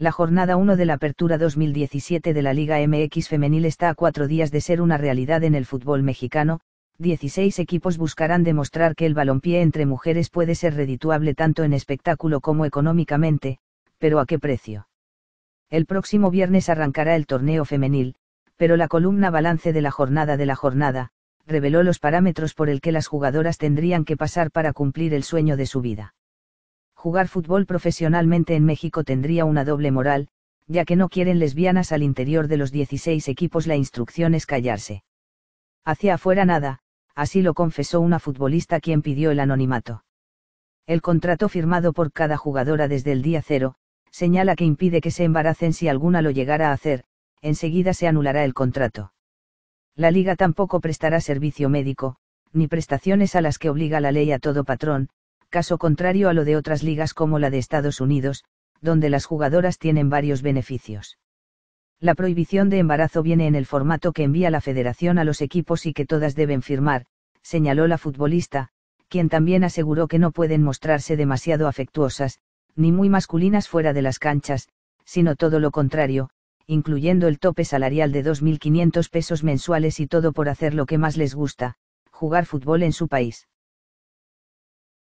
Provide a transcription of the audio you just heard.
La jornada 1 de la Apertura 2017 de la Liga MX Femenil está a cuatro días de ser una realidad en el fútbol mexicano. 16 equipos buscarán demostrar que el balompié entre mujeres puede ser redituable tanto en espectáculo como económicamente, pero ¿a qué precio? El próximo viernes arrancará el torneo femenil, pero la columna balance de la jornada de la jornada, reveló los parámetros por el que las jugadoras tendrían que pasar para cumplir el sueño de su vida jugar fútbol profesionalmente en México tendría una doble moral, ya que no quieren lesbianas al interior de los 16 equipos, la instrucción es callarse. Hacia afuera nada, así lo confesó una futbolista quien pidió el anonimato. El contrato firmado por cada jugadora desde el día cero, señala que impide que se embaracen si alguna lo llegara a hacer, enseguida se anulará el contrato. La liga tampoco prestará servicio médico, ni prestaciones a las que obliga la ley a todo patrón, caso contrario a lo de otras ligas como la de Estados Unidos, donde las jugadoras tienen varios beneficios. La prohibición de embarazo viene en el formato que envía la federación a los equipos y que todas deben firmar, señaló la futbolista, quien también aseguró que no pueden mostrarse demasiado afectuosas, ni muy masculinas fuera de las canchas, sino todo lo contrario, incluyendo el tope salarial de 2.500 pesos mensuales y todo por hacer lo que más les gusta, jugar fútbol en su país.